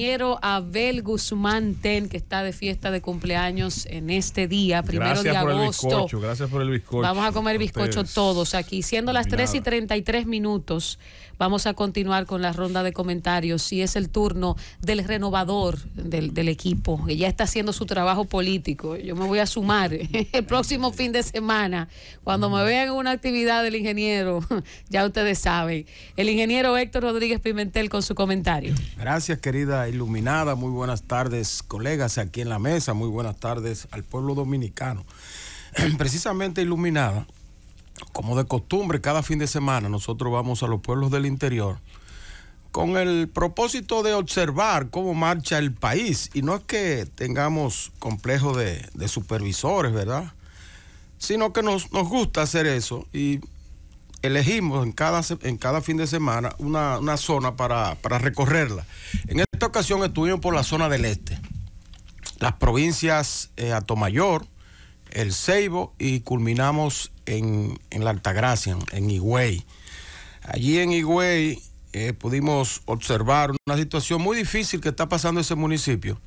Ingeniero Abel Guzmán Ten, que está de fiesta de cumpleaños en este día, primero de agosto. gracias por el bizcocho. Vamos a comer bizcocho todos aquí. Siendo las 3 y 33 minutos, vamos a continuar con la ronda de comentarios. Si es el turno del renovador del, del equipo, que ya está haciendo su trabajo político. Yo me voy a sumar el próximo fin de semana. Cuando me vean en una actividad del ingeniero, ya ustedes saben. El ingeniero Héctor Rodríguez Pimentel con su comentario. Gracias, querida iluminada. Muy buenas tardes, colegas, aquí en la mesa. Muy buenas tardes al pueblo dominicano. Precisamente iluminada, como de costumbre, cada fin de semana nosotros vamos a los pueblos del interior con el propósito de observar cómo marcha el país. Y no es que tengamos complejo de, supervisores, ¿verdad? Sino que nos, gusta hacer eso y elegimos en cada, fin de semana una, zona para, recorrerla. En esta ocasión estuvimos por la zona del este, las provincias eh, Atomayor, El Ceibo y culminamos en, en la Altagracia, en Higüey. Allí en Higüey eh, pudimos observar una situación muy difícil que está pasando ese municipio.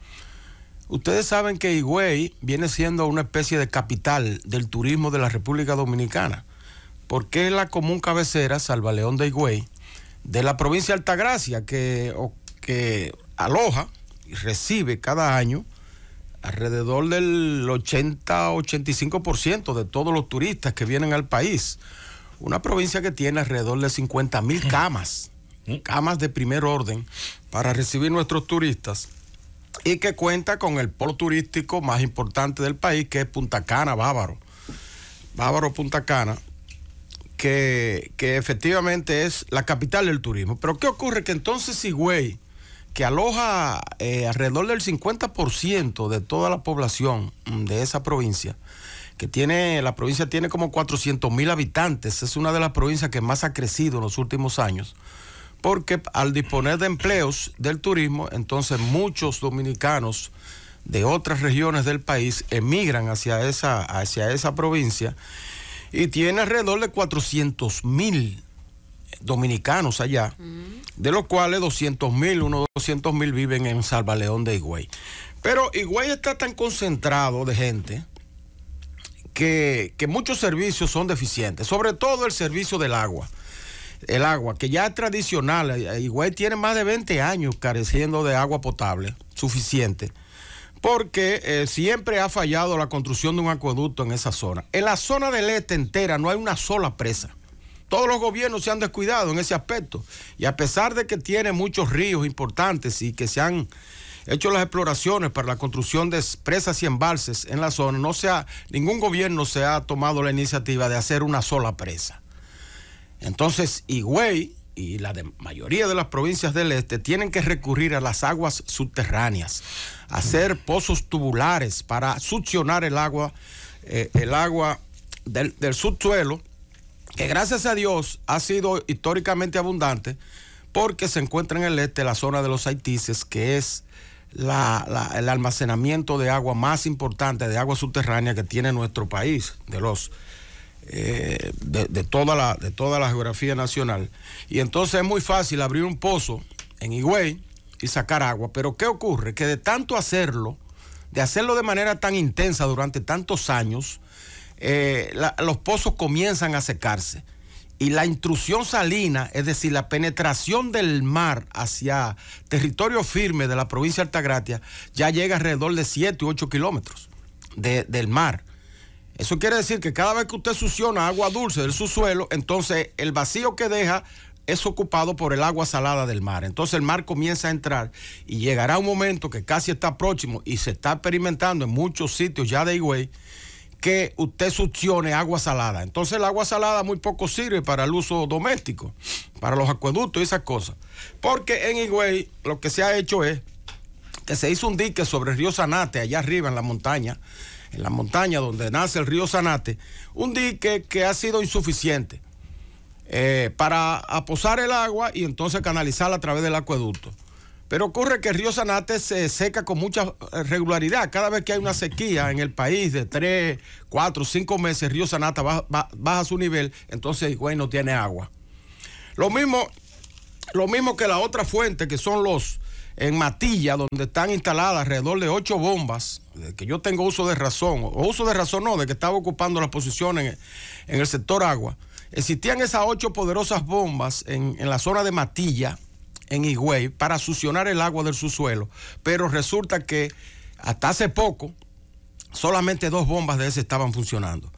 Ustedes saben que Higüey viene siendo una especie de capital del turismo de la República Dominicana, porque es la común cabecera, Salvaleón de Higüey, de la provincia de Altagracia, que, que aloja y recibe cada año alrededor del 80-85% de todos los turistas que vienen al país. Una provincia que tiene alrededor de 50 mil camas, camas de primer orden para recibir nuestros turistas y que cuenta con el polo turístico más importante del país, que es Punta Cana, Bávaro. Bávaro Punta Cana, que, efectivamente es la capital del turismo. Pero ¿qué ocurre? Que entonces güey que aloja eh, alrededor del 50% de toda la población mm, de esa provincia, que tiene, la provincia tiene como 400 mil habitantes, es una de las provincias que más ha crecido en los últimos años, porque al disponer de empleos del turismo, entonces muchos dominicanos de otras regiones del país emigran hacia esa, hacia esa provincia y tiene alrededor de 400 mil dominicanos allá, de los cuales 200 mil, unos 200 mil viven en Salvaleón de Higüey. Pero Higüey está tan concentrado de gente que, que muchos servicios son deficientes, sobre todo el servicio del agua el agua, que ya es tradicional. Higüey tiene más de 20 años careciendo de agua potable suficiente, porque eh, siempre ha fallado la construcción de un acueducto en esa zona. En la zona del este entera no hay una sola presa. Todos los gobiernos se han descuidado en ese aspecto. Y a pesar de que tiene muchos ríos importantes y que se han hecho las exploraciones para la construcción de presas y embalses en la zona, no se ningún gobierno se ha tomado la iniciativa de hacer una sola presa. Entonces, Higüey y la mayoría de las provincias del este tienen que recurrir a las aguas subterráneas, hacer pozos tubulares para succionar el agua, eh, el agua del subsuelo que gracias a Dios ha sido históricamente abundante porque se encuentra en el este la zona de los haitises, que es el almacenamiento de agua más importante, de agua subterránea que tiene nuestro país, de los... Eh, de, toda la, de toda la geografía nacional. Y entonces es muy fácil abrir un pozo en Higüey y sacar agua. Pero ¿qué ocurre? Que de tanto hacerlo, de hacerlo de manera tan intensa durante tantos años, eh, los pozos comienzan a secarse y la intrusión salina, es decir, la penetración del mar hacia territorio firme de la provincia de Altagracia, ya llega alrededor de 7 u 8 kilómetros del mar. Eso quiere decir que cada vez que usted succiona agua dulce del subsuelo, entonces el vacío que deja es ocupado por el agua salada del mar. Entonces el mar comienza a entrar y llegará un momento que casi está próximo y se está experimentando en muchos sitios ya de Higüey, que usted succione agua salada. Entonces el agua salada muy poco sirve para el uso doméstico, para los acueductos y esas cosas. Porque en Higüey lo que se ha hecho es que se hizo un dique sobre el río Sanate, allá arriba en la montaña, en la montaña donde nace el río Sanate, un dique que ha sido insuficiente eh, para aposar el agua y entonces canalizarla a través del acueducto. Pero ocurre que río Sanate se seca con mucha eh, regularidad. Cada vez que hay una sequía en el país de 3, 4, 5 meses, río Sanate baja, su nivel, entonces ¡güey! no tiene agua. Lo mismo, lo mismo que la otra fuente, que son los en Matilla, donde están instaladas alrededor de ocho bombas, que yo tengo uso de razón, o uso de razón no, de que estaba ocupando la posición en, el sector agua. Existían esas ocho poderosas bombas en, en la zona de Matilla, en Higüey para succionar el agua del subsuelo, pero resulta que hasta hace poco solamente dos bombas de ese estaban funcionando.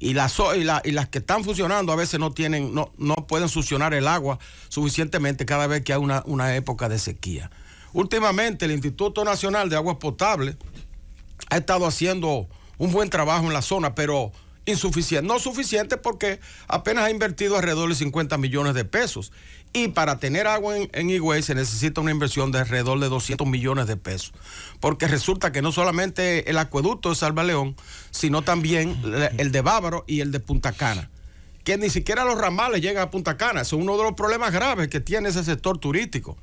Y las, las que están funcionando a veces no tienen, no, pueden succionar el agua suficientemente cada vez que hay una, una época de sequía. Últimamente el Instituto Nacional de Aguas Potables ha estado haciendo un buen trabajo en la zona, pero insuficiente. No suficiente porque apenas ha invertido alrededor de 50 millones de pesos. Y para tener agua en, Higüey se necesita una inversión de alrededor de 200 millones de pesos. Porque resulta que no solamente el acueducto de Salva León, sino también el de Bávaro y el de Punta Cana. Que ni siquiera los ramales llegan a Punta Cana. Es uno de los problemas graves que tiene ese sector turístico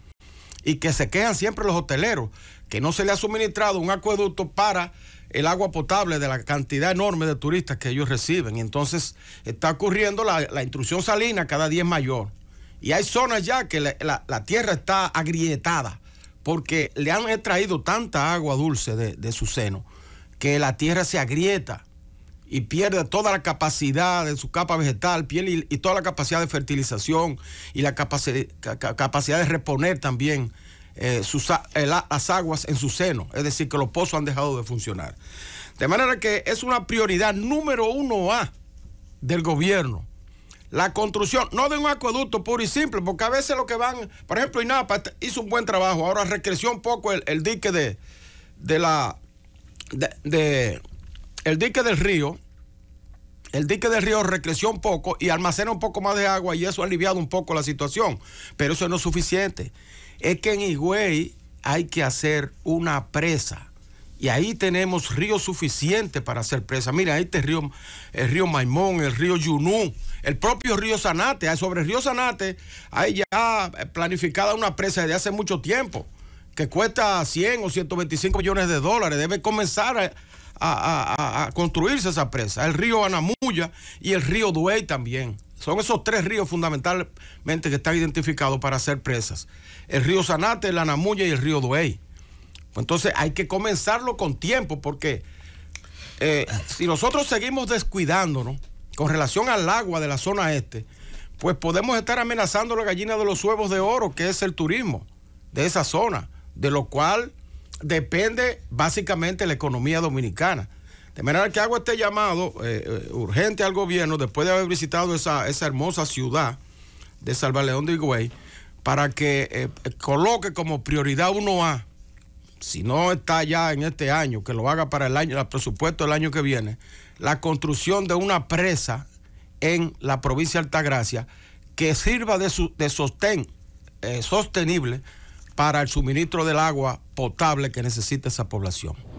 y que se quejan siempre los hoteleros, que no se le ha suministrado un acueducto para el agua potable de la cantidad enorme de turistas que ellos reciben. Y entonces está ocurriendo la, intrusión salina cada día es mayor. Y hay zonas ya que la, tierra está agrietada porque le han extraído tanta agua dulce de su seno que la tierra se agrieta y pierde toda la capacidad de su capa vegetal, piel y, toda la capacidad de fertilización y la capacidad de reponer también eh, sus, las aguas en su seno, es decir, que los pozos han dejado de funcionar. De manera que es una prioridad número uno A del gobierno. La construcción, no de un acueducto puro y simple, porque a veces lo que van, por ejemplo, INAPA hizo un buen trabajo, ahora recreció un poco el, dique de, de la... de el dique del río, el dique del río recreció un poco y almacena un poco más de agua y eso ha aliviado un poco la situación, pero eso no es suficiente. Es que en Higüey hay que hacer una presa. Y ahí tenemos río suficiente para hacer presa. Mira, este río, el río Maimón, el río Yunú, el propio río Sanate. Ah, sobre el río Sanate hay ya planificada una presa desde hace mucho tiempo, que cuesta 100 o 125 millones de dólares. Debe comenzar a, a, construirse esa presa, el río Anamuya y el río Duey también. Son esos tres ríos fundamentalmente que están identificados para hacer presas. El río Sanate, el Anamuya y el río Duey. Pues entonces hay que comenzarlo con tiempo porque eh, si nosotros seguimos descuidándonos con relación al agua de la zona este, pues podemos estar amenazando la gallina de los huevos de oro, que es el turismo de esa zona, de lo cual depende básicamente la economía dominicana. De manera que hago este llamado eh, eh, urgente al gobierno, después de haber visitado esa, hermosa ciudad de Salvaleón de Higüey, para que eh, coloque como prioridad 1A, si no está ya en este año, que lo haga para el año, el presupuesto del año que viene, la construcción de una presa en la provincia de Altagracia que sirva de, sostén sostenible para el suministro del agua potable que necesita esa población.